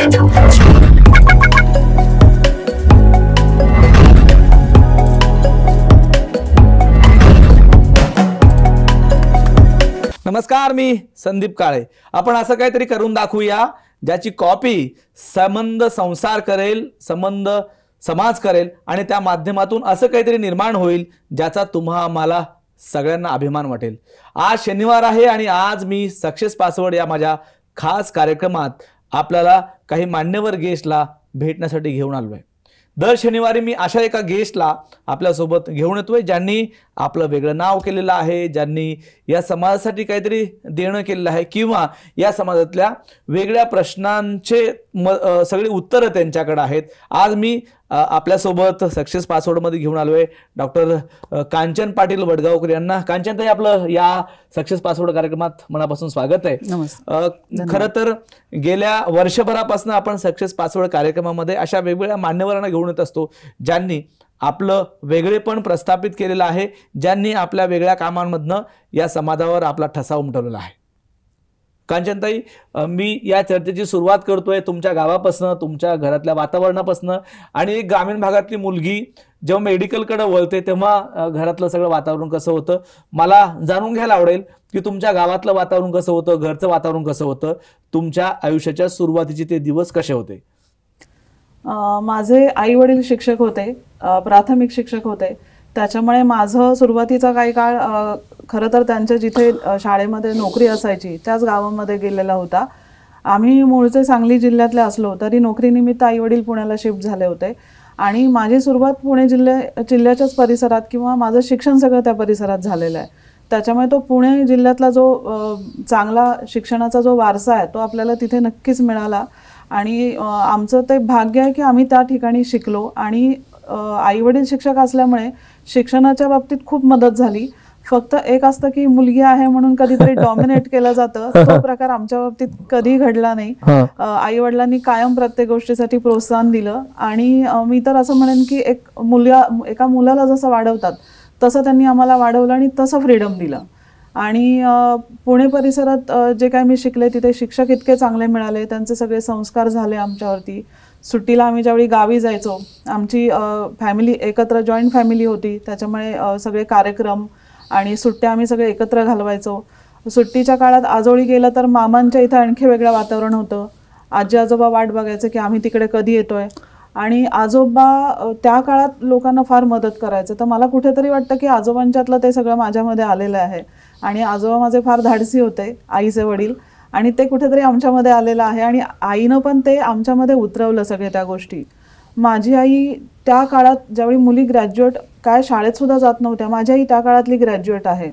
नमस्कार मी संदीप काळे आपण असं काहीतरी करून दाखवूया ज्याची कॉपी संबंध संसार करेल संबंध समाज करेल आणि त्या माध्यमातून असं काहीतरी निर्माण होईल ज्याचा तुम्हा आम्हाला सगळ्यांना अभिमान वाटेल आज शनिवार आहे आणि आज मी सक्सेस पासवर्ड या माझ्या खास कार्यक्रमात आपल्याला काही मान्यवर गेस्टला भेटण्यासाठी घेऊन आलो आहे दर शनिवारी मी अशा एका गेस्टला आपल्यासोबत घेऊन येतोय ज्यांनी आपलं वेगळं नाव केलेलं आहे ज्यांनी या समाजासाठी काहीतरी देणं केलेलं आहे किंवा या समाजातल्या वेगळ्या प्रश्नांचे म सगळी उत्तरं त्यांच्याकडे आहेत आज मी आपल्यासोबत सक्सेस पासवर्डमध्ये घेऊन आलो आहे डॉक्टर कांचन पाटील वडगावकर यांना कांचन ताई आपलं या सक्सेस पासवर्ड कार्यक्रमात मनापासून स्वागत आहे खरं तर गेल्या वर्षभरापासून आपण सक्सेस पासवर्ड कार्यक्रमामध्ये अशा वेगवेगळ्या मान्यवरांना घेऊन येत असतो ज्यांनी आपलं वेगळेपण प्रस्थापित केलेलं आहे ज्यांनी आपल्या वेगळ्या कामांमधनं या समाजावर आपला ठसा उमटवलेला आहे कांचनताई मी या चर्चेची सुरुवात करतोय तुमच्या गावापासनं तुमच्या घरातल्या वातावरणापासनं आणि ग्रामीण भागातली मुलगी जेव्हा मेडिकलकडे वळते तेव्हा घरातलं सगळं वातावरण कसं होतं मला जाणून घ्यायला आवडेल की तुमच्या गावातलं वातावरण कसं होतं घरचं वातावरण कसं होतं तुमच्या आयुष्याच्या सुरुवातीचे ते दिवस कसे होते माझे आई वडील शिक्षक होते प्राथमिक शिक्षक होते त्याच्यामुळे माझं सुरुवातीचा काही काळ खरं तर त्यांच्या जिथे शाळेमध्ये नोकरी असायची त्याच गावामध्ये गेलेला होता आम्ही मूळचे सांगली जिल्ह्यातले असलो तरी नोकरीनिमित्त आई वडील पुण्याला शिफ्ट झाले होते आणि माझी सुरुवात पुणे जिल्ह्या जिल्ह्याच्याच परिसरात किंवा माझं शिक्षण सगळं त्या परिसरात झालेलं आहे त्याच्यामुळे तो पुणे जिल्ह्यातला जो चांगला शिक्षणाचा जो वारसा आहे तो आपल्याला तिथे नक्कीच मिळाला आणि आमचं ते भाग्य आहे की आम्ही त्या ठिकाणी शिकलो आणि आईवडील शिक्षक असल्यामुळे शिक्षणाच्या बाबतीत खूप मदत झाली फक्त एक असतं की मुलगी आहे म्हणून कधीतरी डॉमिनेट केलं जातं तो प्रकार आमच्या बाबतीत कधी घडला नाही आई वडिलांनी कायम प्रत्येक गोष्टीसाठी प्रोत्साहन दिलं आणि मी तर असं म्हणेन की एक मुलगा एका मुलाला जसं वाढवतात तसं त्यांनी आम्हाला वाढवलं आणि तसं फ्रीडम दिलं आणि पुणे परिसरात जे काय मी शिकले तिथे शिक्षक इतके चांगले मिळाले त्यांचे सगळे संस्कार झाले आमच्यावरती सुट्टीला आम्ही ज्यावेळी गावी जायचो आमची फॅमिली एकत्र जॉईंट फॅमिली होती त्याच्यामुळे सगळे कार्यक्रम आणि सुट्ट्या आम्ही सगळे एकत्र घालवायचो सुट्टीच्या काळात आजोळी गेलं तर मामांच्या इथं आणखी वेगळं वातावरण होतं आजी आजोबा वाट बघायचं की आम्ही तिकडे कधी येतोय आणि आजोबा त्या काळात लोकांना फार मदत करायचं तर मला कुठेतरी वाटतं की आजोबांच्यातलं ते सगळं माझ्यामध्ये आलेलं आहे आणि आजोबा माझे फार धाडसी होते आईचे वडील आणि ते कुठेतरी आमच्यामध्ये आलेलं आहे आणि आईनं पण ते आमच्यामध्ये उतरवलं सगळ्या त्या गोष्टी माझी आई त्या काळात ज्यावेळी मुली ग्रॅज्युएट काय शाळेत सुद्धा जात नव्हत्या माझी आई त्या काळातली ग्रॅज्युएट आहे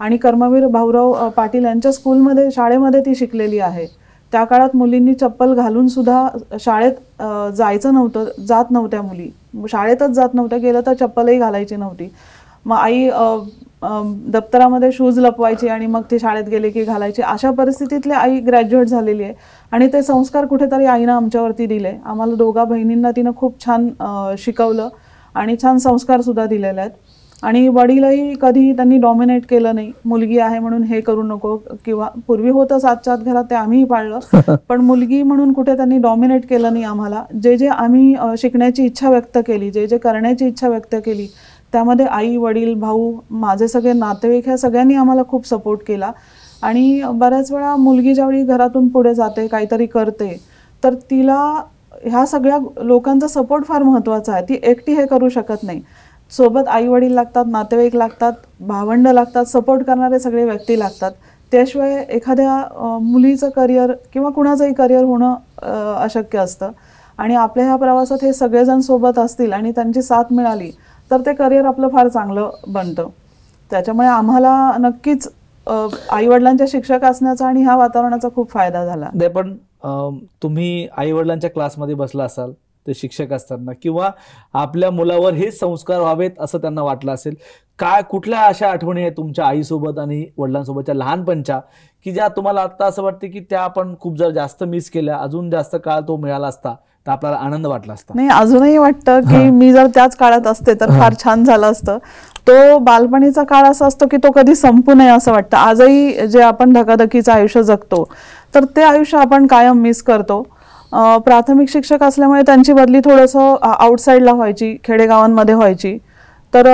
आणि कर्मवीर भाऊराव पाटील यांच्या स्कूलमध्ये शाळेमध्ये ती शिकलेली आहे त्या काळात मुलींनी चप्पल घालून सुद्धा शाळेत जायचं नव्हतं जात नव्हत्या मुली शाळेतच जात नव्हत्या गेलं तर चप्पलही घालायची नव्हती मग आई दप्तरामध्ये शूज लपवायचे आणि मग ते शाळेत गेले की घालायचे अशा परिस्थितीतली आई ग्रॅज्युएट झालेली आहे आणि ते संस्कार कुठेतरी आईनं आमच्यावरती दिले आम्हाला दोघा बहिणींना तिनं खूप छान शिकवलं आणि छान संस्कारसुद्धा दिलेले आहेत आणि वडीलही कधी त्यांनी डॉमिनेट केलं नाही मुलगी आहे म्हणून हे करू नको किंवा पूर्वी होतं सात सात घरात ते आम्हीही पाळलं पण मुलगी म्हणून कुठे त्यांनी डॉमिनेट केलं नाही आम्हाला जे जे आम्ही शिकण्याची इच्छा व्यक्त केली जे जे करण्याची इच्छा व्यक्त केली त्यामध्ये आई वडील भाऊ माझे सगळे नातेवाईक ह्या सगळ्यांनी आम्हाला खूप सपोर्ट केला आणि बऱ्याच वेळा मुलगी ज्यावेळी घरातून पुढे जाते काहीतरी करते तर तिला ह्या सगळ्या लोकांचा सपोर्ट फार महत्त्वाचा आहे ती एकटी हे करू शकत नाही सोबत आई वडील लागतात नातेवाईक लागतात भावंड लागतात सपोर्ट करणारे सगळे व्यक्ती लागतात त्याशिवाय एखाद्या मुलीचं करिअर किंवा कुणाचंही करिअर होणं अशक्य असतं आणि आपल्या ह्या प्रवासात हे सगळेजण सोबत असतील आणि त्यांची साथ मिळाली तर ते करिअर आपलं फार चांगलं बनतं त्याच्यामुळे आम्हाला नक्कीच आई वडिलांच्या शिक्षक असण्याचा आणि ह्या वातावरणाचा खूप फायदा झाला नाही पण तुम्ही आई वडिलांच्या क्लासमध्ये बसला असाल ते शिक्षक असताना किंवा आपल्या मुलावर हेच संस्कार व्हावेत असं त्यांना वाटलं असेल काय कुठल्या अशा आठवणी आहेत तुमच्या आईसोबत आणि वडिलांसोबतच्या लहानपणच्या की ज्या तुम्हाला आत्ता असं वाटते की त्या आपण खूप जर जास्त मिस केल्या अजून जास्त काळ तो मिळाला असता तर आपल्याला आनंद वाटला असता नाही अजूनही वाटतं की मी जर त्याच काळात असते तर फार छान झालं असतं तो बालपणीचा काळ असा असतो की तो कधी संपू नये असं वाटतं आजही जे आपण धकाधकीचं आयुष्य जगतो तर ते आयुष्य आपण कायम मिस करतो प्राथमिक शिक्षक असल्यामुळे त्यांची बदली थोडंसं आउटसाईडला व्हायची खेडेगावांमध्ये व्हायची तर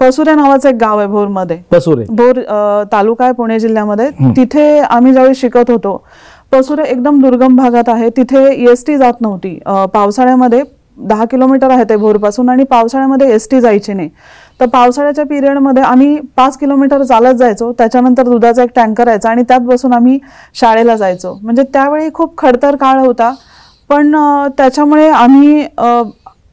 पसुरे नावाचं एक गाव आहे भोरमध्ये भोर तालुका आहे पुणे जिल्ह्यामध्ये तिथे आम्ही ज्यावेळी शिकत होतो पसुरे एकदम दुर्गम भागात आहे तिथे एस e टी जात नव्हती पावसाळ्यामध्ये दहा किलोमीटर आहे ते भोरपासून आणि पावसाळ्यामध्ये एस e टी जायची नाही तर पावसाळ्याच्या पिरियडमध्ये आम्ही पाच किलोमीटर चालत जायचो त्याच्यानंतर दुधाचा एक टँकर यायचा आणि त्यात बसून आम्ही शाळेला जायचो म्हणजे त्यावेळी खूप खडतर काळ होता पण त्याच्यामुळे आम्ही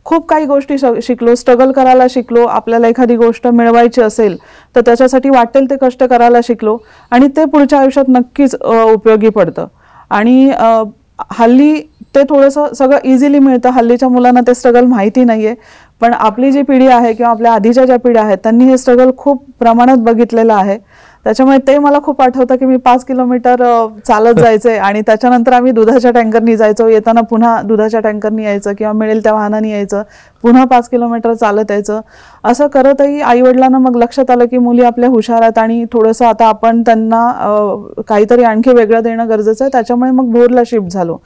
खूप काही गोष्टी शिकलो स्ट्रगल करायला शिकलो आपल्याला एखादी गोष्ट मिळवायची असेल तर त्याच्यासाठी वाटेल ते कष्ट करायला शिकलो आणि ते पुढच्या आयुष्यात नक्कीच उपयोगी पडतं आणि हल्ली ते थोडंसं सगळं इझिली मिळतं हल्लीच्या मुलांना ते स्ट्रगल माहिती नाहीये पण आपली जी पिढी आहे किंवा आपल्या आधीच्या ज्या पिढ्या आहेत त्यांनी हे स्ट्रगल खूप प्रमाणात बघितलेलं आहे त्याच्यामुळे ते मला खूप आठवतं की मी पाच किलोमीटर चालत जायचे आणि त्याच्यानंतर आम्ही दुधाच्या टँकरनी जायचो येताना पुन्हा दुधाच्या टँकरनी यायचं किंवा मिळेल त्या वाहनाने यायचं पुन्हा पाच किलोमीटर चालत यायचं असं करतही आईवडिलांना मग लक्षात आलं की मुली आपल्या हुशार आहेत आणि थोडंसं आता आपण त्यांना काहीतरी आणखी वेगळं देणं गरजेचं आहे त्याच्यामुळे मग भोरला शिफ्ट झालो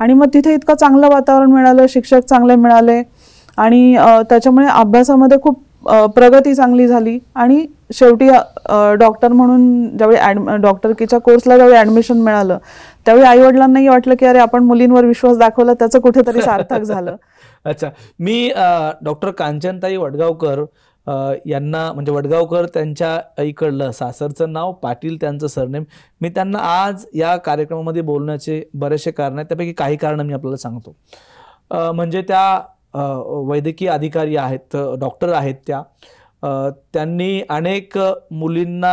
आणि मग तिथे इतकं चांगलं वातावरण मिळालं शिक्षक चांगले मिळाले आणि त्याच्यामुळे अभ्यासामध्ये खूप प्रगती चांगली झाली आणि शेवटी डॉक्टर म्हणून ज्यावेळी ॲड डॉक्टरकीच्या कोर्सला ज्यावेळी ॲडमिशन मिळालं त्यावेळी आईवडिलांनाही वाटलं की अरे आपण मुलींवर विश्वास दाखवला त्याचं कुठेतरी सार्थक झालं अच्छा मी डॉक्टर कांचनताई वडगावकर यांना म्हणजे वडगावकर त्यांच्या आईकडलं सासरचं नाव पाटील त्यांचं सरनेम मी त्यांना आज या कार्यक्रमामध्ये बोलण्याचे बरेचसे कारण आहेत त्यापैकी काही कारण मी आपल्याला सांगतो म्हणजे त्या वैद्यकीय अधिकारी आहेत डॉक्टर आहेत त्या त्यांनी अनेक मुलींना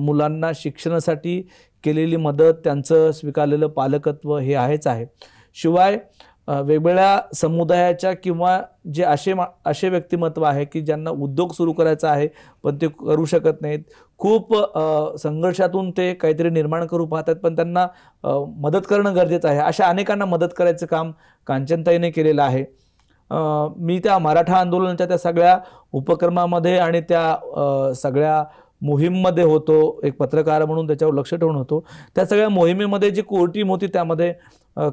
मुलांना शिक्षणासाठी केलेली मदत त्यांचं स्वीकारलेलं पालकत्व हे आहेच आहे शिवाय वेगवेगळ्या समुदायाच्या किंवा जे असे असे व्यक्तिमत्व आहे की ज्यांना उद्योग सुरू करायचा आहे पण ते करू शकत नाहीत खूप संघर्षातून ते काहीतरी निर्माण करू पाहतात पण त्यांना मदत करणं गरजेचं आहे अशा अनेकांना मदत करायचं काम कांचनताईने केलेलं आहे मी त्या मराठा आंदोलनाच्या त्या सगळ्या उपक्रमामध्ये आणि त्या सगळ्या मोहीममध्ये होतो एक पत्रकार म्हणून त्याच्यावर लक्ष ठेवून होतो त्या सगळ्या मोहिमेमध्ये जी कोरटीम होती त्यामध्ये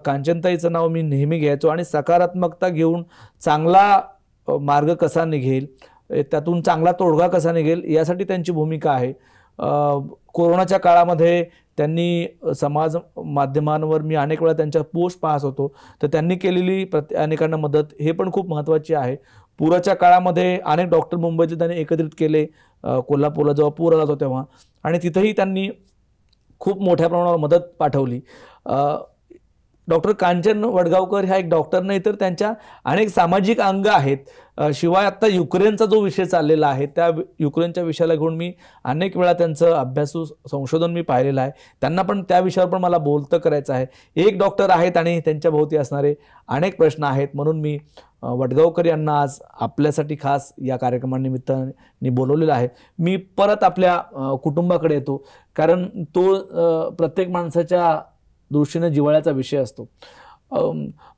कांचनताईचं नाव मी नेहमी घ्यायचो आणि सकारात्मकता घेऊन चांगला मार्ग कसा निघेल त्यातून चांगला तोडगा कसा निघेल यासाठी त्यांची भूमिका आहे कोरोनाच्या काळामध्ये त्यांनी समाज माध्यमांवर मी अनेक वेळा त्यांच्या पोस्ट पाहत होतो तर त्यांनी केलेली प्रत्ये अनेकांना मदत हे पण खूप महत्त्वाची आहे पुराच्या काळामध्ये अनेक डॉक्टर मुंबईचे त्यांनी एकत्रित केले कोल्हापूरला जेव्हा पूर आला होता तेव्हा आणि तिथंही त्यांनी खूप मोठ्या प्रमाणावर मदत पाठवली डॉक्टर कांचन वडगावकर ह्या एक डॉक्टर नाही तर त्यांच्या अनेक सामाजिक अंग आहेत शिवाय आत्ता युक्रेनचा जो विषय चाललेला आहे त्या युक्रेनच्या विषयाला घेऊन मी अनेक वेळा त्यांचं अभ्यासू संशोधन मी पाहिलेलं आहे त्यांना पण त्या विषयावर पण मला बोलतं करायचं आहे एक डॉक्टर आहेत आणि त्यांच्या असणारे अनेक प्रश्न आहेत म्हणून मी वडगावकर यांना आज आपल्यासाठी खास या कार्यक्रमानिमित्ताने बोलवलेलं आहे मी परत आपल्या कुटुंबाकडे येतो कारण तो प्रत्येक माणसाच्या दृष्टीने जिवाळ्याचा विषय असतो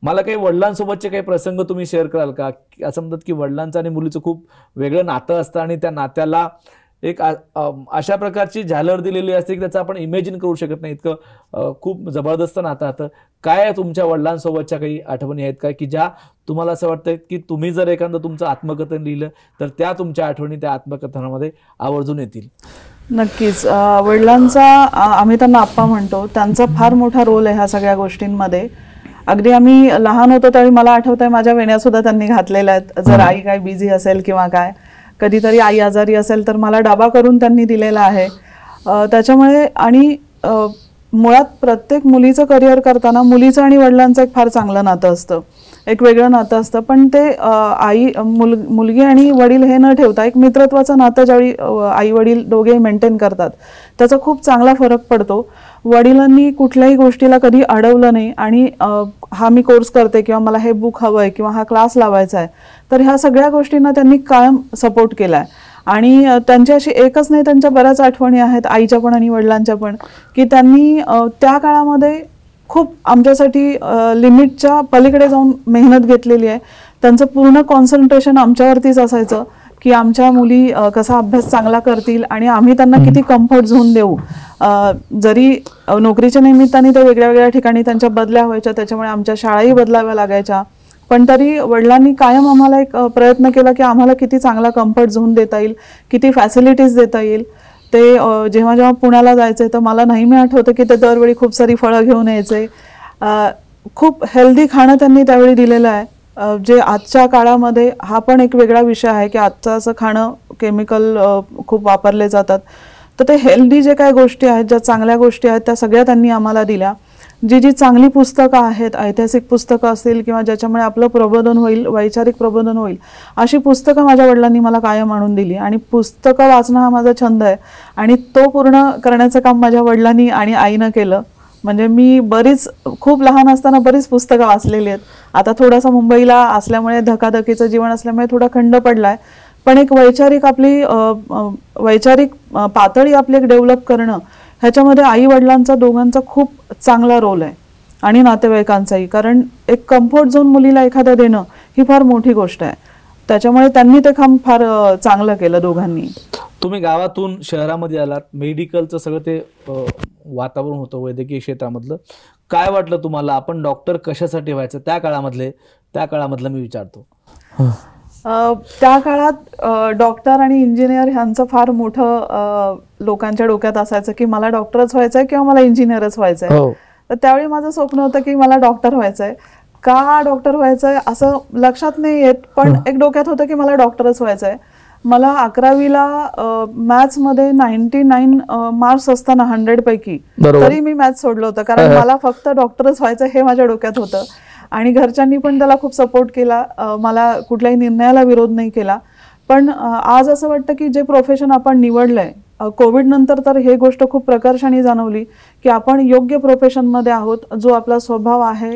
मला काही वडिलांसोबतचे काही प्रसंग तुम्ही शेअर कराल का असं म्हणतात की वडिलांचं आणि मुलीचं खूप वेगळं नातं असतं आणि त्या नात्याला एक अशा प्रकारची झालर दिलेली असते की त्याचं आपण इमेजिन करू शकत नाही इतकं खूप जबरदस्त नातं आता काय तुमच्या वडिलांसोबतच्या काही आठवणी आहेत का की ज्या तुम्हाला असं वाटतं की तुम्ही जर एखादं तुमचं आत्मकथन लिहिलं तर त्या तुमच्या आठवणी त्या आत्मकथनामध्ये आवर्जून येतील नक्कीच वडिलांचा आम्ही त्यांना आप्पा म्हणतो त्यांचा फार मोठा रोल आहे ह्या सगळ्या गोष्टींमध्ये अगदी आम्ही लहान होतो त्यावेळी मला आठवत आहे माझ्या वेण्या सुद्धा त्यांनी घातलेल्या आहेत जर आई काय बिझी असेल किंवा काय कधीतरी आई आजारी असेल तर मला डाबा करून त्यांनी दिलेला आहे त्याच्यामुळे आणि मुळात प्रत्येक मुलीचं करिअर करताना मुलीचं आणि वडिलांचं एक फार चांगलं नातं असतं एक वेगळं नातं असतं पण ते आई मुल मुलगी आणि वडील हे न ठेवता एक मित्रत्वाचं नातं ज्यावेळी आई वडील दोघे मेंटेन करतात त्याचा खूप चांगला फरक पडतो वडिलांनी कुठल्याही गोष्टीला कधी अडवलं नाही आणि हा मी कोर्स करते किंवा मला हे बुक हवं आहे किंवा हा क्लास लावायचा आहे तर ह्या सगळ्या गोष्टींना त्यांनी कायम सपोर्ट केला आहे आणि त्यांची अशी एकच नाही त्यांच्या बऱ्याच आठवणी आहेत आईच्या पण आणि वडिलांच्या पण की त्यांनी त्या काळामध्ये खूप आमच्यासाठी लिमिटच्या पलीकडे जाऊन मेहनत घेतलेली आहे त्यांचं पूर्ण कॉन्सन्ट्रेशन आमच्यावरतीच असायचं की आमच्या मुली कसा अभ्यास चांगला करतील आणि आम्ही त्यांना किती कम्फर्ट झोन देऊ जरी नोकरीच्या निमित्ताने ते वेगळ्या वेगळ्या ठिकाणी त्यांच्या बदल्या व्हायच्या त्याच्यामुळे आमच्या शाळाही बदलाव्या लागायच्या पण तरी वडिलांनी कायम आम्हाला एक प्रयत्न केला की आम्हाला किती चांगला कम्फर्ट झोन देता येईल किती फॅसिलिटीज देता येईल ते जेव्हा जेव्हा पुण्याला जायचे तर मला नाही मी आठवतं की ते दरवेळी खूप सारी फळं घेऊन यायचे खूप हेल्दी खाणं त्यांनी त्यावेळी दिलेलं आहे जे आजच्या काळामध्ये हा पण एक वेगळा विषय आहे की आजचं असं खाणं केमिकल खूप वापरले जातात तर ते हेल्दी जे काय गोष्टी आहेत ज्या चांगल्या गोष्टी आहेत त्या सगळ्या त्यांनी आम्हाला दिल्या जी जी चांगली पुस्तकं आहेत ऐतिहासिक पुस्तकं असतील किंवा ज्याच्यामुळे आपलं प्रबोधन होईल वैचारिक प्रबोधन होईल अशी पुस्तकं माझ्या वडिलांनी मला कायम आणून दिली आणि पुस्तकं वाचणं हा माझा छंद आहे आणि तो पूर्ण करण्याचं काम माझ्या वडिलांनी आणि आईनं केलं म्हणजे मी बरीच खूप लहान असताना बरीच पुस्तकं वाचलेली आहेत आता थोडासा मुंबईला असल्यामुळे धकाधकीचं जीवन असल्यामुळे थोडा खंड पडला आहे पण एक वैचारिक आपली वैचारिक पातळी आपली एक डेव्हलप करणं ह्याच्यामध्ये आई वडिलांचा दोघांचा खूप चांगला रोल आहे आणि नातेवाईकांचाही कारण एक कम्फर्ट झोन मुलीला एखादं देणं ही फार मोठी गोष्ट आहे त्याच्यामुळे त्यांनी ते काम फार चांगलं केलं दोघांनी तुम्ही गावातून शहरामध्ये आलात मेडिकलचं सगळं ते वातावरण होतं वैद्यकीय क्षेत्रामधलं काय वाटलं तुम्हाला आपण डॉक्टर कशासाठी व्हायचं त्या काळामधले त्या काळामधलं मी विचारतो त्या काळात डॉक्टर आणि इंजिनियर ह्यांचं फार मोठं लोकांच्या डोक्यात असायचं की मला डॉक्टरच व्हायचंय किंवा मला इंजिनियरच व्हायचंय हो. तर त्यावेळी माझं स्वप्न होतं की मला डॉक्टर व्हायचंय का डॉक्टर व्हायचंय असं लक्षात नाही येत पण एक डोक्यात होतं की मला डॉक्टरच व्हायचंय मला अकरावीला मॅथ्समध्ये नाईन्टी नाईन मार्क्स असताना हंड्रेड पैकी तरी मी मॅथ्स सोडलं होतं कारण मला फक्त डॉक्टरच व्हायचं हे माझ्या डोक्यात होतं आणि घरच्यांनी पण त्याला खूप सपोर्ट केला मला कुठल्याही निर्णयाला विरोध नाही केला पण आज असं वाटतं की जे प्रोफेशन आपण निवडलंय आहे कोविड नंतर तर हे गोष्ट खूप प्रकर्षाने जाणवली की आपण योग्य प्रोफेशनमध्ये आहोत जो आपला स्वभाव आहे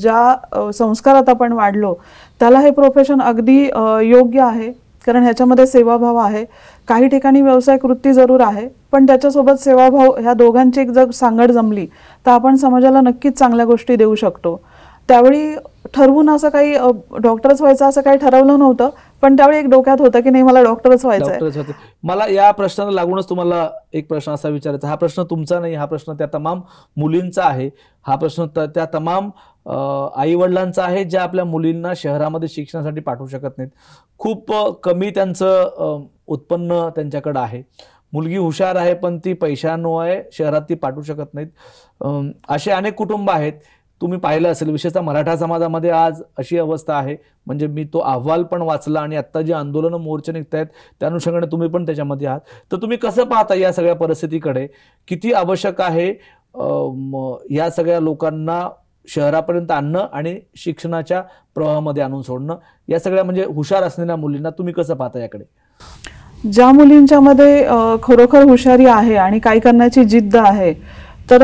ज्या संस्कारात आपण वाढलो त्याला हे प्रोफेशन अगदी योग्य आहे कारण ह्याच्यामध्ये सेवाभाव आहे काही ठिकाणी व्यवसाय कृती जरूर आहे पण त्याच्यासोबत सेवाभाव ह्या दोघांची एक जर सांगड जमली तर आपण समाजाला नक्कीच चांगल्या गोष्टी देऊ शकतो त्यावेळी ठरवून असं काही डॉक्टरच व्हायचं असं काही ठरवलं नव्हतं पण त्यावेळी एक डोक्यात होतं की नाही मला डॉक्टरच व्हायचं मला या प्रश्नाला लागूनच तुम्हाला एक प्रश्न असा विचारायचा हा प्रश्न तुमचा नाही हा प्रश्न त्या तमाम मुलींचा आहे हा प्रश्न त्या तमाम आई वडिलांचा आहे ज्या आपल्या मुलींना शहरामध्ये शिक्षणासाठी पाठवू शकत नाहीत खूप कमी त्यांचं उत्पन्न त्यांच्याकडे आहे मुलगी हुशार आहे पण ती पैशांमुळे शहरात ती पाठवू शकत नाहीत असे अनेक कुटुंब आहेत तुम्ही पाहिलं असेल विशेषतः मराठा समाजामध्ये आज अशी अवस्था आहे म्हणजे मी तो अहवाल पण वाचला आणि आत्ता जे आंदोलनं मोर्चे निघत आहेत त्या अनुषंगाने तुम्ही पण त्याच्यामध्ये आहात तर तुम्ही कसं पाहता या सगळ्या परिस्थितीकडे किती आवश्यक आहे या सगळ्या लोकांना शहरापर्यंत आणणं आणि शिक्षणाच्या प्रवाहामध्ये आणून सोडणं या सगळ्या म्हणजे हुशार असलेल्या मुलींना तुम्ही कसं पाहता याकडे ज्या मुलींच्यामध्ये खरोखर हुशारी आहे आणि काय करण्याची जिद्द आहे तर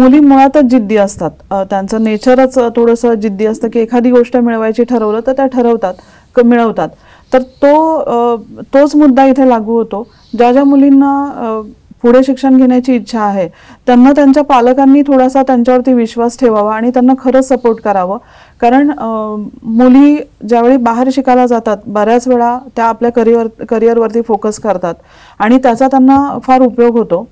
मुली मुळातच जिद्दी असतात त्यांचं नेचरच थोडंसं जिद्दी असतं की एखादी गोष्ट मिळवायची ठरवलं तर त्या ठरवतात क मिळवतात तर तो तोच मुद्दा इथे लागू होतो ज्या ज्या मुलींना पुढे शिक्षण घेण्याची इच्छा आहे त्यांना त्यांच्या पालकांनी थोडासा त्यांच्यावरती विश्वास ठेवावा आणि त्यांना खरंच सपोर्ट करावं कारण मुली ज्यावेळी बाहेर शिकायला जातात बऱ्याच वेळा त्या आपल्या करिअर करिअरवरती फोकस करतात आणि त्याचा त्यांना फार उपयोग होतो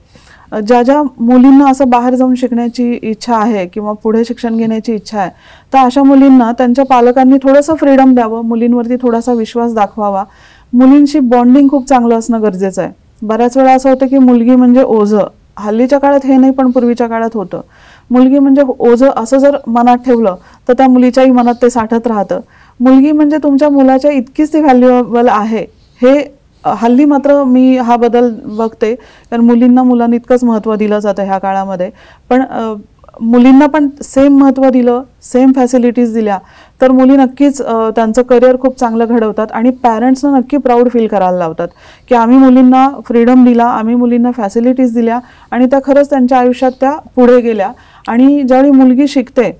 ज्या ज्या मुलींना असं बाहेर जाऊन शिकण्याची इच्छा आहे किंवा पुढे शिक्षण घेण्याची इच्छा आहे तर अशा मुलींना त्यांच्या पालकांनी थोडंसं फ्रीडम द्यावं मुलींवरती थोडासा विश्वास दाखवावा मुलींशी बॉन्डिंग खूप चांगलं असणं गरजेचं आहे बऱ्याच वेळा असं होतं की मुलगी म्हणजे ओझं हल्लीच्या काळात हे नाही पण पूर्वीच्या काळात होतं मुलगी म्हणजे ओझं असं जर मनात ठेवलं तर त्या मुलीच्याही मनात ते साठत राहतं मुलगी म्हणजे तुमच्या मुलाच्या इतकीच ती व्हॅल्युएबल आहे हे हल्ली मात्र मी हा बदल बघते कारण मुलींना मुलांना इतकंच महत्त्व दिलं जातं ह्या काळामध्ये पण मुलींना पण सेम महत्त्व दिलं सेम फॅसिलिटीज दिल्या तर मुली नक्कीच त्यांचं करिअर खूप चांगलं घडवतात आणि पॅरेंट्सना नक्की प्राऊड फील करायला लावतात की आम्ही मुलींना फ्रीडम दिला आम्ही मुलींना फॅसिलिटीज दिल्या आणि त्या खरंच त्यांच्या आयुष्यात त्या पुढे गेल्या आणि ज्यावेळी मुलगी शिकते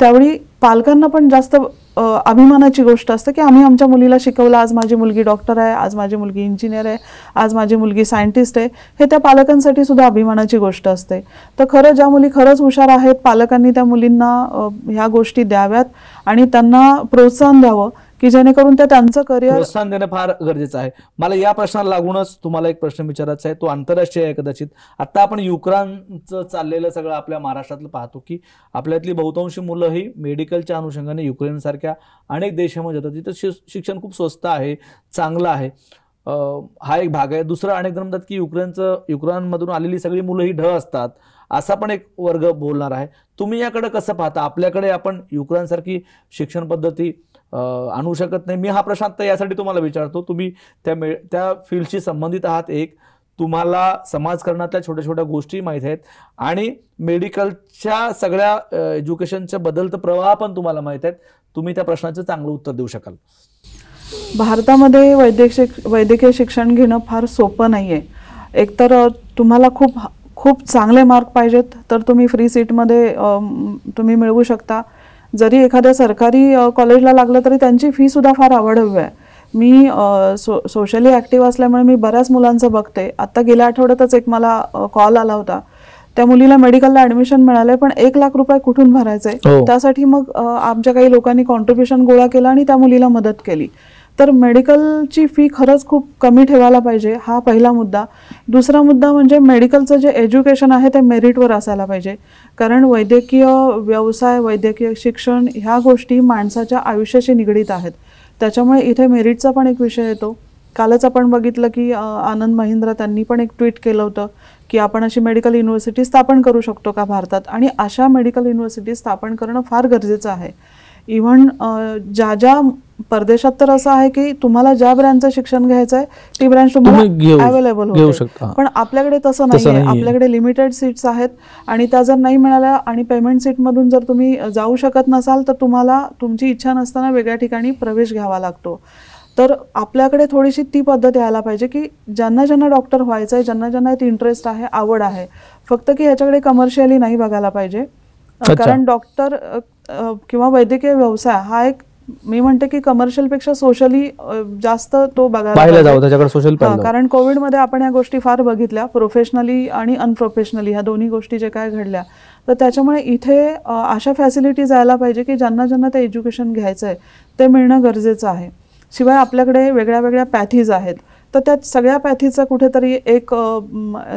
त्यावेळी पालकांना पण जास्त अभिमानाची गोष्ट असते की आम्ही आमच्या मुलीला शिकवलं आज माझी मुलगी डॉक्टर आहे आज माझी मुलगी इंजिनियर आहे आज माझी मुलगी सायंटिस्ट आहे हे त्या पालकांसाठी सुद्धा अभिमानाची गोष्ट असते तर खरं ज्या मुली खरंच हुशार आहेत पालकांनी त्या मुलींना ह्या गोष्टी द्याव्यात आणि त्यांना प्रोत्साहन द्यावं की जेणेकरून ते त्यांचं करिअर प्रोत्साहन देणं फार गरजेचं आहे मला या प्रश्नाला लागूनच तुम्हाला एक प्रश्न विचारायचा आहे तो आंतरराष्ट्रीय आहे कदाचित आता आपण युक्रेनचं चाललेलं सगळं आपल्या महाराष्ट्रातलं पाहतो की आपल्यातली बहुतांशी मुलं ही मेडिकलच्या अनुषंगाने युक्रेनसारख्या अनेक देशामध्ये जातात तिथं शिक्षण खूप स्वस्त आहे चांगलं आहे हा एक भाग आहे दुसरा अनेक जण म्हणतात की युक्रेनचं युक्रेनमधून आलेली सगळी मुलं ही ढ असतात असा पण एक वर्ग बोलणार आहे तुम्ही याकडे कसं पाहता आपल्याकडे आपण सारखी शिक्षण पद्धती आणू शकत नाही मी हा प्रश्न आता यासाठी तुम्हाला विचारतो तुम्ही त्या मे त्या फील्डशी संबंधित आहात एक तुम्हाला समाजकारणातल्या छोट्या छोट्या गोष्टी माहीत आहेत आणि मेडिकलच्या सगळ्या एज्युकेशनच्या बदलतं प्रवाह पण तुम्हाला माहीत आहेत तुम्ही त्या प्रश्नाचं चांगलं उत्तर देऊ शकाल भारतामध्ये वैद्यक वैद्यकीय शिक्षण घेणं फार सोपं नाही आहे एकतर तुम्हाला खूप खूप चांगले मार्क पाहिजेत तर तुम्ही फ्री सीटमध्ये तुम्ही मिळवू शकता जरी एखाद्या सरकारी कॉलेजला लागलं तरी त्यांची फी सुद्धा फार आवडवी आहे मी सो सोशली ऍक्टिव्ह असल्यामुळे मी बऱ्याच मुलांचं बघते आत्ता गेल्या आठवड्यातच एक मला कॉल आला होता त्या मुलीला मेडिकलला ऍडमिशन मिळालंय पण एक लाख रुपये कुठून भरायचे हो. त्यासाठी मग आमच्या काही लोकांनी कॉन्ट्रीब्युशन गोळा केला आणि त्या मुलीला मदत केली तर मेडिकलची फी खरंच खूप कमी ठेवायला पाहिजे हा पहिला मुद्दा दुसरा मुद्दा म्हणजे मेडिकलचं जे एज्युकेशन आहे ते मेरिटवर असायला पाहिजे कारण वैद्यकीय व्यवसाय वैद्यकीय शिक्षण ह्या गोष्टी माणसाच्या आयुष्याशी निगडीत आहेत त्याच्यामुळे इथे मेरिटचा पण एक विषय येतो कालच आपण बघितलं की आनंद महिंद्रा त्यांनी पण एक ट्विट केलं होतं की आपण अशी मेडिकल युनिव्हर्सिटी स्थापन करू शकतो का भारतात आणि अशा मेडिकल युनिव्हर्सिटी स्थापन करणं फार गरजेचं आहे इव्हन ज्या ज्या परदेशात तर असं आहे की तुम्हाला ज्या ब्रँडचं शिक्षण घ्यायचं आहे ती ब्रँच तुम्हाला अवेलेबल शकता पण आपल्याकडे तसं नाही आपल्याकडे लिमिटेड सीट्स आहेत आणि त्या जर नाही मिळाल्या आणि पेमेंट सीटमधून जर तुम्ही जाऊ शकत नसाल तर तुम्हाला तुमची इच्छा नसताना वेगळ्या ठिकाणी प्रवेश घ्यावा लागतो तर आपल्याकडे थोडीशी ती पद्धत यायला पाहिजे की ज्यांना ज्यांना डॉक्टर व्हायचं आहे ज्यांना ज्यांना इंटरेस्ट आहे आवड आहे फक्त की ह्याच्याकडे कमर्शियली नाही बघायला पाहिजे कारण डॉक्टर किंवा वैद्यकीय व्यवसाय हा एक मी म्हणते की कमर्शियलपेक्षा सोशली जास्त तो बघायला जाऊ त्याच्याकडे सोशल कारण कोविडमध्ये आपण या गोष्टी फार बघितल्या प्रोफेशनली आणि अनप्रोफेशनली ह्या दोन्ही गोष्टी जे काय घडल्या तर त्याच्यामुळे इथे अशा फॅसिलिटीज जायला पाहिजे की ज्यांना ज्यांना ते एज्युकेशन घ्यायचं आहे ते मिळणं गरजेचं आहे शिवाय आपल्याकडे वेगळ्या वेगळ्या पॅथीज आहेत तर त्या सगळ्या पॅथीचा कुठेतरी एक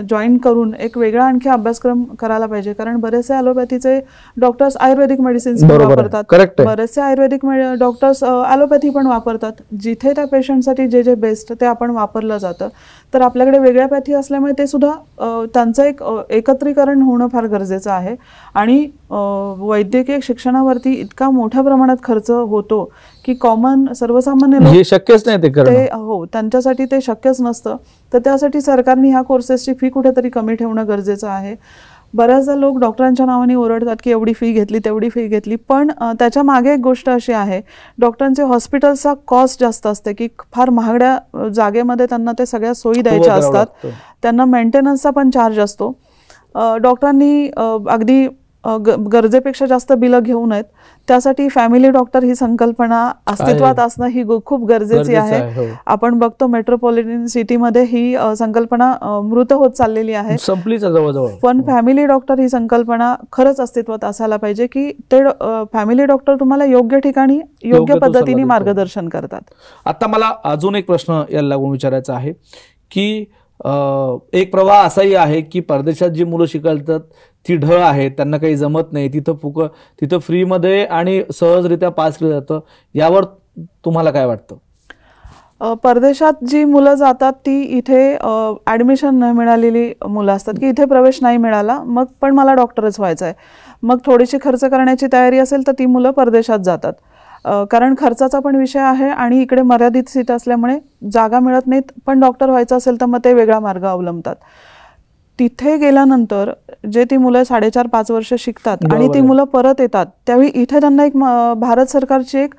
जॉईन करून एक वेगळा आणखी अभ्यासक्रम करायला पाहिजे कारण बरेचसे ॲलोपॅथीचे डॉक्टर्स आयुर्वेदिक मेडिसिन्स वापरतात बरेचसे आयुर्वेदिक डॉक्टर्स ॲलोपॅथी पण वापरतात जिथे त्या पेशंटसाठी जे जे बेस्ट ते आपण वापरलं जातं तर आपल्याकडे वेगळ्या पॅथी असल्यामुळे ते सुद्धा त्यांचं एक एकत्रीकरण होणं फार गरजेचं आहे आणि वैद्यकीय शिक्षणावरती इतका मोठ्या प्रमाणात खर्च होतो की कॉमन सर्वसामान्य शक्यच नाही ते ते हो त्यांच्यासाठी ते शक्यच नसतं तर त्यासाठी सरकारने ह्या कोर्सेसची फी कुठेतरी कमी ठेवणं गरजेचं आहे बऱ्याचदा लोक डॉक्टरांच्या नावाने ओरडतात की एवढी फी घेतली तेवढी फी घेतली पण त्याच्या मागे एक गोष्ट अशी आहे डॉक्टरांचे हॉस्पिटलचा कॉस्ट जास्त असते की फार महागड्या जागेमध्ये त्यांना ते सगळ्या सोयी द्यायच्या असतात त्यांना मेंटेनन्सचा पण चार्ज असतो डॉक्टरांनी अगदी गरजेपेक्षा जास्त बिलं घेऊ नयेत त्यासाठी फॅमिली डॉक्टर ही संकल्पना अस्तित्वात असणं ही खूप गरजेची आहे हो. आपण बघतो मेट्रोपॉलिटन सिटीमध्ये ही संकल्पना मृत होत चाललेली आहे पण फॅमिली हो. डॉक्टर ही संकल्पना खरंच अस्तित्वात असायला पाहिजे की ते फॅमिली डॉक्टर तुम्हाला योग्य ठिकाणी योग्य पद्धतीने मार्गदर्शन करतात आता मला अजून एक प्रश्न याला लागून विचारायचा आहे की एक प्रवाह असाही आहे की परदेशात जी मुलं शिकवतात ती ढ आहे त्यांना काही जमत नाही तिथं फुक तिथं फ्रीमध्ये आणि सहजरित्या पास केलं जातं यावर तुम्हाला काय वाटतं परदेशात जी मुलं जातात ती इथे ॲडमिशन न मिळालेली मुलं असतात की इथे प्रवेश नाही मिळाला मग पण मला डॉक्टरच व्हायचं आहे मग थोडीशी खर्च करण्याची तयारी असेल तर ती मुलं परदेशात जातात कारण खर्चाचा पण विषय आहे आणि इकडे मर्यादित सीट असल्यामुळे जागा मिळत नाहीत पण डॉक्टर व्हायचं असेल तर मग ते वेगळा मार्ग अवलंबतात तिथे गेल्यानंतर जे ती मुलं साडेचार पाच वर्ष शिकतात आणि ती मुलं परत येतात त्यावेळी इथे त्यांना एक भारत सरकारची एक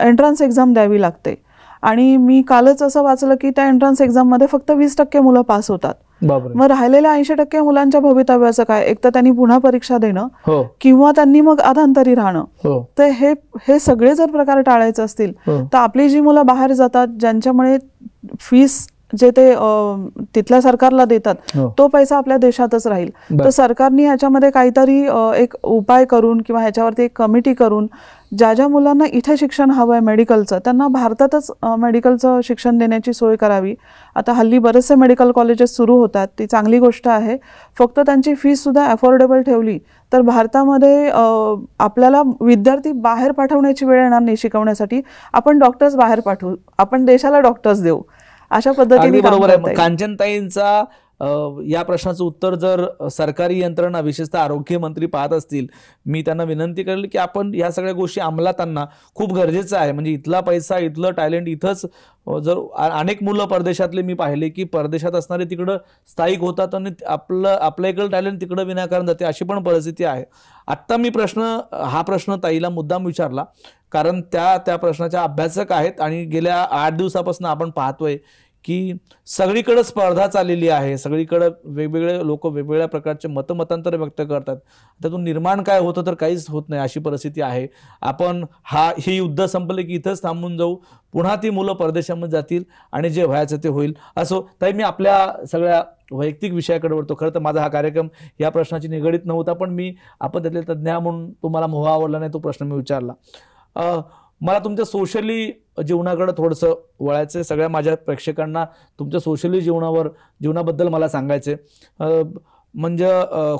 एंट्रन्स एक्झाम द्यावी लागते आणि मी कालच असं वाचलं की त्या एंट्रन्स मध्ये फक्त वीस टक्के मुलं पास होतात मग राहिलेल्या ऐंशी टक्के मुलांच्या भवितव्याचं काय एक तर त्यांनी पुन्हा परीक्षा देणं हो। किंवा त्यांनी मग अधांतरी राहणं हो। तर हे हे सगळे जर प्रकार टाळायचे असतील हो. तर आपली जी मुलं बाहेर जातात ज्यांच्यामुळे फीस जे ते तिथल्या सरकारला देतात हो. तो पैसा आपल्या देशातच राहील तर सरकारने याच्यामध्ये काहीतरी एक उपाय करून किंवा ह्याच्यावरती एक कमिटी करून ज्या ज्या मुलांना इथे शिक्षण हवं आहे मेडिकलचं त्यांना भारतातच मेडिकलचं शिक्षण देण्याची सोय करावी आता हल्ली बरेचसे मेडिकल कॉलेजेस सुरू होतात ती चांगली गोष्ट आहे फक्त त्यांची सुद्धा अफोर्डेबल ठेवली तर भारतामध्ये आपल्याला विद्यार्थी बाहेर पाठवण्याची वेळ येणार नाही शिकवण्यासाठी आपण डॉक्टर्स बाहेर पाठवू आपण देशाला डॉक्टर्स देऊ अशा पद्धतीने बरोबर आहे कांचनताईंचा या प्रश्नाचं उत्तर जर सरकारी यंत्रणा विशेषतः आरोग्यमंत्री पाहत असतील मी त्यांना विनंती करेल की आपण ह्या सगळ्या गोष्टी अंमलात खूप गरजेचं आहे म्हणजे इथला पैसा इथलं टॅलेंट इथंच जर अनेक मुलं परदेशातले मी पाहिले की परदेशात असणारे तिकडं स्थायिक होतात आणि आपलं आपल्या इकडं टॅलेंट तिकडं विनाकारण जाते अशी पण परिस्थिती आहे आत्ता मी प्रश्न हा प्रश्न ताईला मुद्दाम विचारला कारण त्या त्या प्रश्नाच्या अभ्यासक आहेत आणि गेल्या आठ दिवसापासून आपण पाहतोय की सगळीकडं स्पर्धा चाललेली आहे सगळीकडं वेगवेगळे लोक वेगवेगळ्या प्रकारचे मतमतांतर व्यक्त करतात त्यातून निर्माण काय होतं तर काहीच होत नाही अशी परिस्थिती आहे आपण हा हे युद्ध संपले की इथंच थांबून जाऊ पुन्हा ती मुलं परदेशामध्ये जातील आणि जे व्हायचं ते होईल असो ताई मी आपल्या सगळ्या वैयक्तिक विषयाकडे वळतो खरं तर माझा हा कार्यक्रम या प्रश्नाची निगडीत नव्हता पण मी आपण त्यातले तज्ज्ञ म्हणून तुम्हाला मोह आवडला नाही तो प्रश्न मी विचारला मला तुमच्या सोशली जीवनाकडे थोडंसं वळायचं आहे सगळ्या माझ्या प्रेक्षकांना तुमच्या सोशली जीवनावर जीवनाबद्दल मला सांगायचे म्हणजे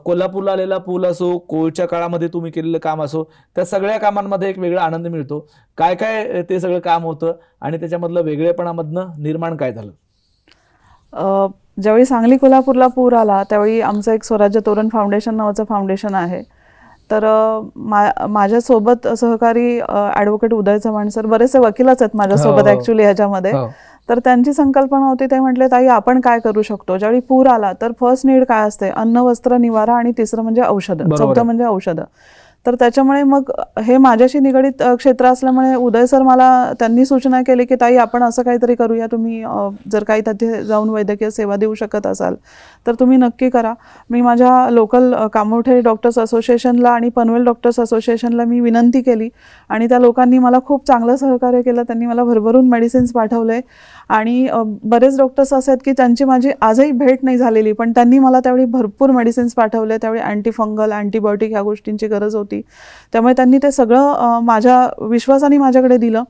कोल्हापूरला आलेला पूल असो कोविडच्या काळामध्ये तुम्ही केलेलं काम असो त्या सगळ्या कामांमध्ये एक वेगळा आनंद मिळतो काय काय ते सगळं काम होतं आणि त्याच्यामधलं वेगळेपणामधनं निर्माण काय झालं ज्यावेळी सांगली कोल्हापूरला पूर आला त्यावेळी आमचं एक स्वराज्य तोरण फाउंडेशन नावाचं फाउंडेशन आहे तर मा माझ्यासोबत सहकारी ऍडव्होकेट उदय चव्हाण सर बरेचसे वकीलच आहेत माझ्यासोबत ॲक्च्युली हो, हो. ह्याच्यामध्ये हो. तर त्यांची संकल्पना होती ते म्हटले ताई आपण काय करू शकतो ज्यावेळी पूर आला तर फर्स्ट नीड काय असते अन्न वस्त्र निवारा आणि तिसरं म्हणजे औषधं चौथं म्हणजे औषधं तर त्याच्यामुळे मग हे माझ्याशी निगडीत क्षेत्र असल्यामुळे उदय सर मला त्यांनी सूचना केली की ताई आपण असं काहीतरी करूया तुम्ही जर काही तिथे जाऊन वैद्यकीय सेवा देऊ शकत असाल तर तुम्ही नक्की करा मी माझ्या लोकल कामोठे डॉक्टर्स असोसिएशनला आणि पनवेल डॉक्टर्स असोसिएशनला मी विनंती केली आणि त्या लोकांनी मला खूप चांगलं सहकार्य केलं त्यांनी मला भरभरून मेडिसिन्स पाठवले आणि बरेच डॉक्टर्स असे आहेत की त्यांची माझी आजही भेट नाही झालेली पण त्यांनी मला त्यावेळी भरपूर मेडिसिन्स पाठवले त्यावेळी अँटीफंगल अँटीबायोटिक ह्या गोष्टींची गरज होती त्यामुळे त्यांनी ते सगळं माझ्या विश्वासाने माझ्याकडे दिलं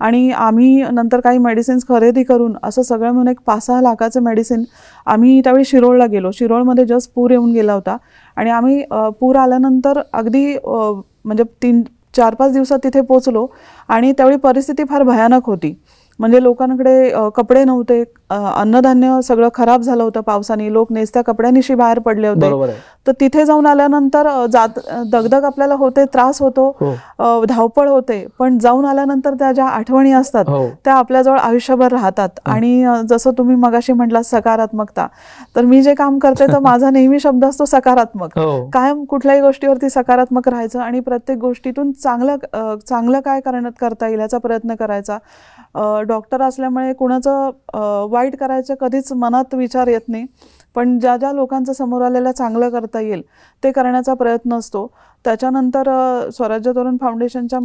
आणि आम्ही नंतर काही मेडिसिन्स खरेदी करून असं सगळं म्हणून एक पाच सहा लाखाचं मेडिसिन आम्ही त्यावेळी शिरोळला गेलो शिरोळमध्ये जस्ट पूर येऊन गेला होता आणि आम्ही पूर आल्यानंतर अगदी म्हणजे तीन चार पाच दिवसात तिथे पोचलो आणि त्यावेळी परिस्थिती फार भयानक होती म्हणजे लोकांकडे कपडे नव्हते अन्नधान्य सगळं खराब झालं होतं पावसाने लोक नेसत्या कपड्यांनीशी बाहेर पडले होते तर तिथे जाऊन आल्यानंतर जात दगदग आपल्याला होते त्रास होतो हो. धावपळ होते पण जाऊन आल्यानंतर त्या ज्या आठवणी असतात हो. त्या आपल्याजवळ आयुष्यभर राहतात आणि जसं तुम्ही मगाशी म्हटला सकारात्मकता तर मी जे काम करते तर माझा नेहमी शब्द असतो सकारात्मक हो. कायम कुठल्याही गोष्टीवरती सकारात्मक राहायचं आणि प्रत्येक गोष्टीतून चांगलं चांगलं काय करण्यात करता येईल याचा प्रयत्न करायचा डॉक्टर असल्यामुळे कुणाचं वाईट करायचं कधीच मनात विचार येत नाही पण ज्या ज्या लोकांचं समोर आलेलं चांगलं करता येईल ते करण्याचा प्रयत्न असतो त्याच्यानंतर स्वराज्य तरुण फाउंडेशनच्या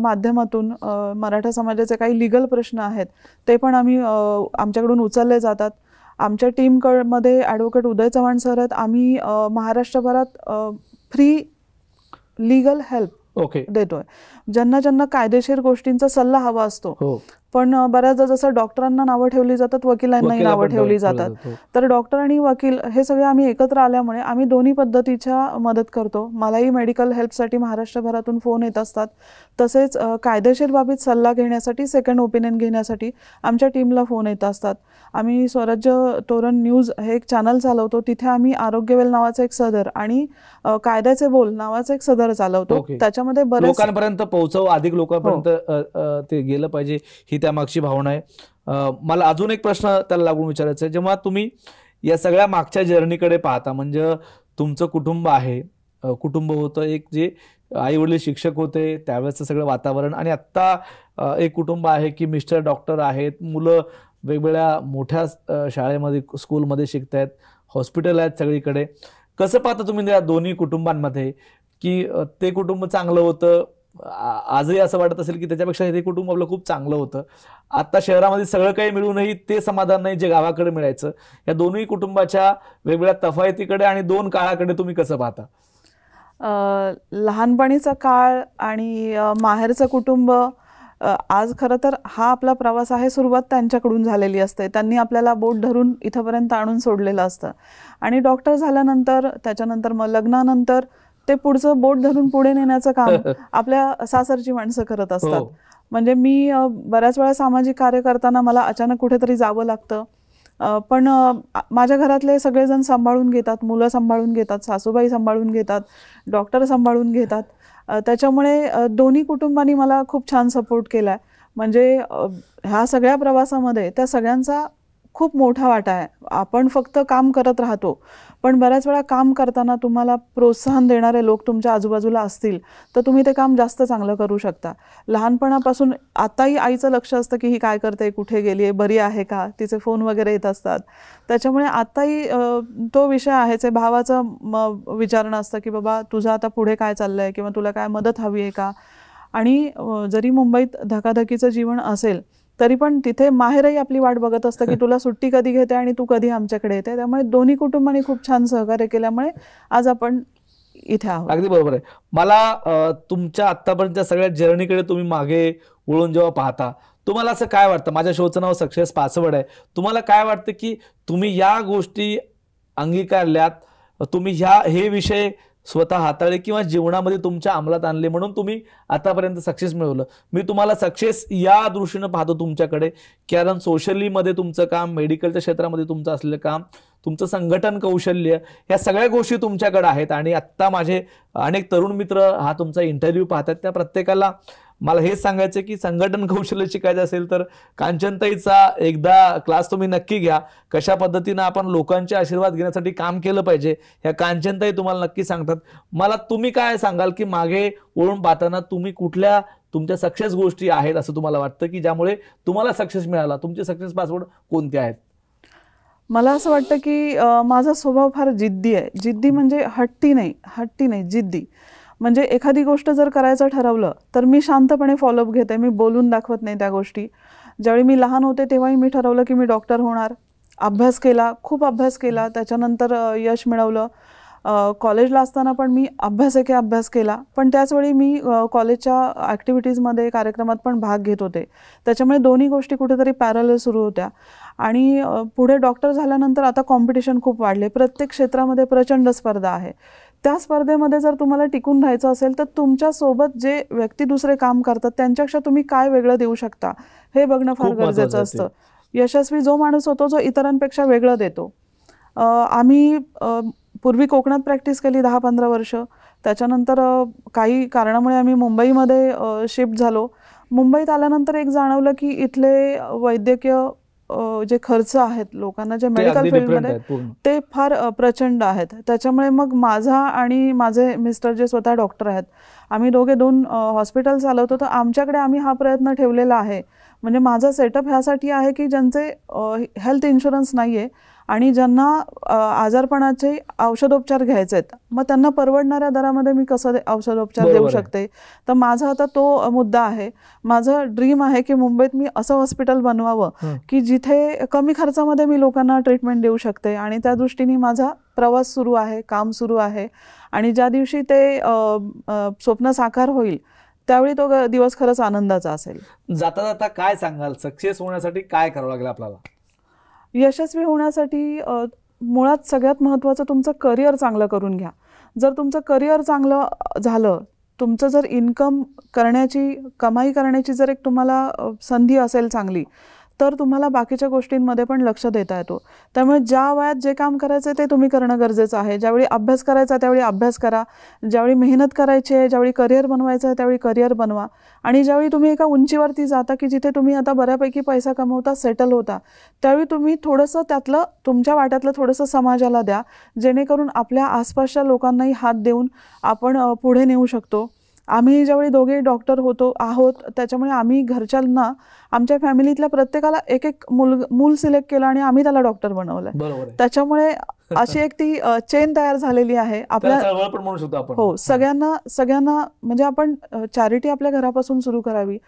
माध्यमातून मराठा समाजाचे काही लिगल प्रश्न आहेत ते पण आम्ही आमच्याकडून उचलले जातात आमच्या टीमकडमध्ये ॲडव्होकेट उदय चव्हाण सर आहेत आम्ही महाराष्ट्रभरात फ्री लिगल हेल्प ओके देतोय ज्यांना ज्यांना कायदेशीर गोष्टींचा सल्ला हवा असतो हो. पण बऱ्याचदा जसं डॉक्टरांना नावं ठेवली जातात वकिलांनाही नावं ठेवली जातात हो. तर डॉक्टर आणि वकील हे सगळे आम्ही एकत्र आल्यामुळे आम्ही दोन्ही पद्धतीच्या मदत करतो मलाही मेडिकल हेल्पसाठी महाराष्ट्रभरातून फोन येत असतात तसेच कायदेशीर बाबीत सल्ला घेण्यासाठी सेकंड ओपिनियन घेण्यासाठी आमच्या टीमला फोन येत असतात आम्ही स्वराज्य तोरण न्यूज हे एक चॅनल चालवतो तिथे आम्ही आरोग्यवेल नावाचा एक सदर आणि कायद्याचे बोल नावाचा एक सदर चालवतो त्याच्यामध्ये बरं लोकांपर्यंत पोहोचव अधिक लोकांपर्यंत हो. ते गेलं पाहिजे त्यामागची भावना आहे मला अजून एक प्रश्न त्याला लागून विचारायचा आहे जेव्हा तुम्ही या सगळ्या मागच्या जर्नीकडे पाहता म्हणजे तुमचं कुटुंब आहे कुटुंब होतं एक जे आई वडील शिक्षक होते त्यावेळेचं सगळं वातावरण आणि आत्ता एक कुटुंब आहे की मिस्टर डॉक्टर आहेत मुलं वेगवेगळ्या मोठ्या शाळेमध्ये स्कूलमध्ये शिकत आहेत हॉस्पिटल आहेत सगळीकडे कसं पाहता तुम्ही या दोन्ही कुटुंबांमध्ये की ते कुटुंब चांगलं होतं आजही असं वाटत असेल की त्याच्यापेक्षा हे कुटुंब आपलं खूप चांगलं होतं आता शहरामध्ये सगळं काही मिळूनही ते समाधान नाही जे गावाकडे मिळायचं या दोन्ही कुटुंबाच्या वेगवेगळ्या तफायतीकडे आणि दोन काळाकडे तुम्ही कसं पाहता लहानपणीचा काळ आणि माहेरचं कुटुंब आज खरं तर हा आपला प्रवास आहे सुरुवात त्यांच्याकडून झालेली असते त्यांनी आपल्याला बोट धरून इथंपर्यंत आणून सोडलेलं असतं आणि डॉक्टर झाल्यानंतर त्याच्यानंतर मग लग्नानंतर ते पुढचं बोट धरून पुढे नेण्याचं काम आपल्या सासरची माणसं करत असतात हो. म्हणजे मी बऱ्याच वेळा सामाजिक कार्य करताना मला अचानक कुठेतरी जावं लागतं पण माझ्या घरातले सगळेजण सांभाळून घेतात मुलं सांभाळून घेतात सासूबाई सांभाळून घेतात डॉक्टर सांभाळून घेतात त्याच्यामुळे दोन्ही कुटुंबांनी मला खूप छान सपोर्ट केला म्हणजे ह्या सगळ्या प्रवासामध्ये त्या सगळ्यांचा खूप मोठा वाटा आहे आपण फक्त काम करत राहतो पण बऱ्याच वेळा काम करताना तुम्हाला प्रोत्साहन देणारे लोक तुमच्या आजूबाजूला असतील तर तुम्ही ते काम जास्त चांगलं करू शकता लहानपणापासून आताही आईचं लक्ष असतं की ही काय करते कुठे गेली आहे बरी आहे का तिचे फोन वगैरे येत असतात त्याच्यामुळे आताही तो विषय आहे जे भावाचं म विचारणं असतं की बाबा तुझं आता पुढे काय चाललं आहे किंवा तुला काय मदत हवी आहे का आणि जरी मुंबईत धकाधकीचं जीवन असेल तरी पण तिथे माहेरही आपली वाट बघत असतं की तुला सुट्टी कधी घेते आणि तू कधी आमच्याकडे येते त्यामुळे दोन्ही कुटुंबांनी खूप छान सहकार्य केल्यामुळे आज आपण इथे आहोत अगदी बरोबर आहे मला तुमच्या आतापर्यंतच्या सगळ्या जर्नीकडे तुम्ही मागे वळून जेव्हा पाहता तुम्हाला असं काय वाटतं माझ्या शोचं नाव सक्सेस पासवर्ड आहे तुम्हाला काय वाटतं की तुम्ही या गोष्टी अंगीकारल्यात तुम्ही ह्या हे विषय स्वतः हाताळले किंवा जीवनामध्ये तुमच्या अंमलात आणले म्हणून तुम्ही आतापर्यंत सक्सेस मिळवलं मी तुम्हाला सक्सेस या दृष्टीनं पाहतो तुमच्याकडे कारण सोशलीमध्ये तुमचं काम मेडिकलच्या क्षेत्रामध्ये तुमचं असलेलं काम तुमचं संघटन कौशल्य या सगळ्या गोष्टी तुमच्याकडे आहेत आणि आत्ता माझे अनेक तरुण मित्र हा तुमचा इंटरव्ह्यू पाहतात त्या प्रत्येकाला मला हे सांगायचं की संघटन कौशल्य शिकायचं असेल तर कांचनताईचा एकदा क्लास तुम्ही नक्की घ्या कशा पद्धतीनं आपण लोकांचे आशीर्वाद घेण्यासाठी काम केलं पाहिजे ह्या कांचनताई तुम्हाला नक्की सांगतात मला तुम्ही काय सांगाल की मागे वळून पाहताना तुम्ही कुठल्या तुमच्या सक्सेस गोष्टी आहेत असं तुम्हाला वाटतं की ज्यामुळे तुम्हाला सक्सेस मिळाला तुमचे सक्सेस पासवर्ड कोणते आहेत मला असं वाटतं की माझा स्वभाव फार जिद्दी आहे जिद्दी म्हणजे हट्टी नाही हट्टी नाही जिद्दी म्हणजे एखादी गोष्ट जर करायचं ठरवलं तर मी शांतपणे फॉलोअप घेते मी बोलून दाखवत नाही त्या गोष्टी ज्यावेळी मी लहान होते तेव्हाही मी ठरवलं की मी डॉक्टर होणार अभ्यास केला खूप अभ्यास केला त्याच्यानंतर यश मिळवलं कॉलेजला असताना पण मी अभ्यास एके अभ्यास केला पण त्याचवेळी मी कॉलेजच्या ॲक्टिव्हिटीजमध्ये कार्यक्रमात पण भाग घेत होते त्याच्यामुळे दोन्ही गोष्टी कुठेतरी पॅरल सुरू होत्या आणि पुढे डॉक्टर झाल्यानंतर आता कॉम्पिटिशन खूप वाढले प्रत्येक क्षेत्रामध्ये प्रचंड स्पर्धा आहे त्या स्पर्धेमध्ये जर तुम्हाला टिकून राहायचं असेल तर तुमच्यासोबत जे व्यक्ती दुसरे काम करतात त्यांच्यापेक्षा तुम्ही काय वेगळं देऊ शकता हे बघणं फार गरजेचं असतं यशस्वी जो माणूस होतो जो इतरांपेक्षा वेगळं देतो आम्ही पूर्वी कोकणात प्रॅक्टिस केली दहा पंधरा वर्ष त्याच्यानंतर काही कारणामुळे आम्ही मुंबईमध्ये शिफ्ट झालो मुंबईत आल्यानंतर एक जाणवलं की इथले वैद्यकीय जे खर्च आहेत लोकांना जे मेडिकल फील्डमध्ये ते फार प्रचंड आहेत त्याच्यामुळे मग माझा आणि माझे मिस्टर जे स्वतः डॉक्टर आहेत आम्ही दोघे दोन हॉस्पिटल चालवतो तर आमच्याकडे आम्ही हा प्रयत्न ठेवलेला आहे म्हणजे माझा सेटअप ह्यासाठी आहे की ज्यांचे हेल्थ इन्शुरन्स नाही आणि ज्यांना आजारपणाचे औषधोपचार घ्यायचे आहेत मग त्यांना परवडणाऱ्या दरामध्ये मी कसं औषधोपचार देऊ शकते तर माझा आता तो मुद्दा आहे माझं ड्रीम आहे की मुंबईत मी असं हॉस्पिटल बनवावं की जिथे कमी खर्चामध्ये मी लोकांना ट्रीटमेंट देऊ शकते आणि त्या दृष्टीने माझा प्रवास सुरू आहे काम सुरू आहे आणि ज्या दिवशी ते स्वप्न साकार होईल त्यावेळी तो दिवस खरंच आनंदाचा असेल जाता जाता काय सांगाल सक्सेस होण्यासाठी काय करावं लागेल आपल्याला यशस्वी होण्यासाठी मुळात सगळ्यात महत्त्वाचं तुमचं करिअर चांगलं करून घ्या जर तुमचं करिअर चांगलं झालं तुमचं जर इन्कम करण्याची कमाई करण्याची जर एक तुम्हाला संधी असेल चांगली तर तुम्हाला बाकीच्या गोष्टींमध्ये पण लक्ष देता येतो त्यामुळे ज्या वयात जे काम करायचं आहे ते तुम्ही करणं गरजेचं आहे ज्यावेळी अभ्यास करायचा त्यावेळी अभ्यास करा ज्यावेळी मेहनत करायची आहे ज्यावेळी करिअर बनवायचं आहे त्यावेळी करिअर बनवा आणि ज्यावेळी तुम्ही एका उंचीवरती जाता की जिथे तुम्ही आता बऱ्यापैकी पैसा कमवता सेटल होता त्यावेळी तुम्ही थोडंसं त्यातलं तुमच्या वाट्यातलं थोडंसं समाजाला द्या जेणेकरून आपल्या आसपासच्या लोकांनाही हात देऊन आपण पुढे नेऊ शकतो आम्ही ज्यावेळी दोघे डॉक्टर होतो आहोत त्याच्यामुळे आम्ही घरच्यांना आमच्या फॅमिलीतल्या प्रत्येकाला एक एक मुल मूल सिलेक्ट केलं आणि आम्ही त्याला डॉक्टर बनवलं त्याच्यामुळे अशी एक ती चेन तयार झालेली आहे आपल्या हो सगळ्यांना सगळ्यांना म्हणजे आपण चॅरिटी आपल्या घरापासून सुरू करावी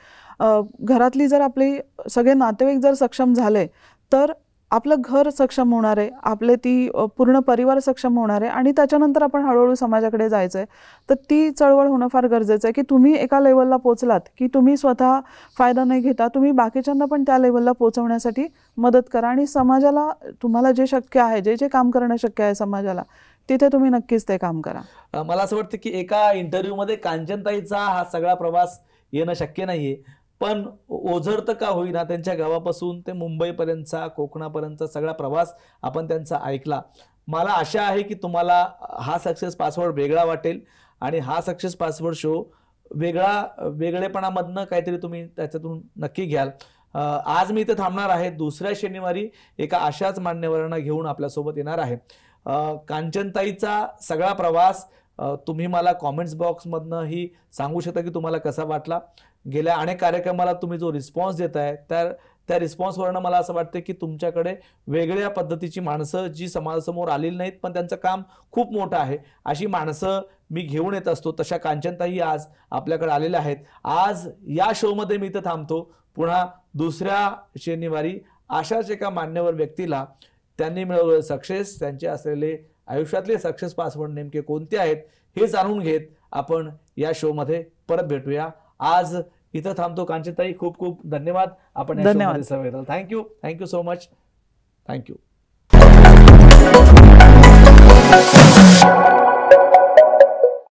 घरातली जर आपली सगळे नातेवाईक जर सक्षम झाले तर आपलं घर सक्षम होणार आहे आपले ती पूर्ण परिवार सक्षम होणार आहे आणि त्याच्यानंतर आपण हळूहळू समाजाकडे जायचं आहे तर ती चळवळ होणं फार गरजेचं आहे की तुम्ही एका लेवलला पोचलात की तुम्ही स्वतः फायदा नाही घेता तुम्ही बाकीच्यांना पण त्या लेवलला पोचवण्यासाठी मदत करा आणि समाजाला तुम्हाला जे शक्य आहे जे जे काम करणं शक्य आहे समाजाला तिथे तुम्ही नक्कीच ते काम करा मला असं वाटतं की एका इंटरव्ह्यूमध्ये कांचनताईचा हा सगळा प्रवास येणं शक्य नाहीये पण ओझर तर का होईना त्यांच्या गावापासून ते मुंबईपर्यंतचा कोकणापर्यंतचा सगळा प्रवास आपण त्यांचा ऐकला मला आशा आहे की तुम्हाला हा सक्सेस पासवर्ड वेगळा वाटेल आणि हा सक्सेस पासवर्ड शो वेगळा वेगळेपणामधनं काहीतरी तुम्ही त्याच्यातून नक्की घ्याल आज मी इथे थांबणार आहे दुसऱ्या शनिवारी एका अशाच मान्यवरांना घेऊन आपल्यासोबत येणार आहे कांचनताईचा सगळा प्रवास तुम्ही मला कॉमेंट्स बॉक्समधनं ही सांगू शकता की तुम्हाला कसा वाटला गेल्या अनेक कार्यक्रमाला तुम्ही जो रिस्पॉन्स देत आहे त्या त्या रिस्पॉन्सवरनं मला असं वाटतं की तुमच्याकडे वेगळ्या पद्धतीची माणसं जी समाजासमोर आलेली नाहीत पण त्यांचं काम खूप मोठं आहे अशी माणसं मी घेऊन येत असतो तशा कांचनताही आज आपल्याकडे आलेल्या आहेत आज या शोमध्ये मी इथं थांबतो पुन्हा दुसऱ्या शनिवारी अशाच एका मान्यवर व्यक्तीला त्यांनी मिळवलेले सक्सेस त्यांचे असलेले आयुष्यातले सक्सेस पासवर्ड नेमके कोणते आहेत हे जाणून घेत आपण या शोमध्ये परत भेटूया आज इथं थांबतो कांचिताई खूप खूप धन्यवाद आपण धन्यवाद sir thank you thank you so much thank you